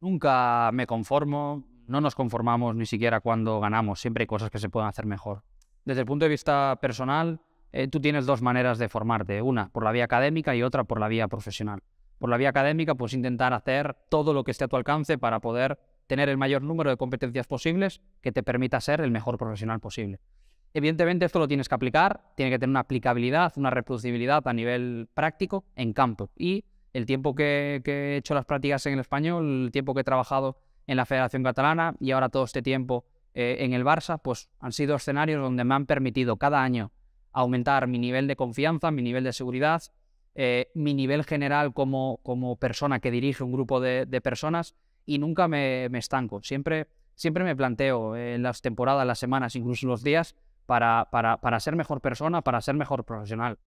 Nunca me conformo, no nos conformamos ni siquiera cuando ganamos, siempre hay cosas que se pueden hacer mejor. Desde el punto de vista personal, eh, tú tienes dos maneras de formarte, una por la vía académica y otra por la vía profesional. Por la vía académica, pues intentar hacer todo lo que esté a tu alcance para poder tener el mayor número de competencias posibles que te permita ser el mejor profesional posible. Evidentemente esto lo tienes que aplicar, tiene que tener una aplicabilidad, una reproducibilidad a nivel práctico en campo y el tiempo que, he hecho las prácticas en el español, el tiempo que he trabajado en la Federación Catalana y ahora todo este tiempo eh, en el Barça, pues han sido escenarios donde me han permitido cada año aumentar mi nivel de confianza, mi nivel de seguridad, eh, mi nivel general como, persona que dirige un grupo de, personas y nunca me, estanco. Siempre, siempre me planteo en las temporadas, las semanas, incluso los días, para, para, para ser mejor persona, para ser mejor profesional.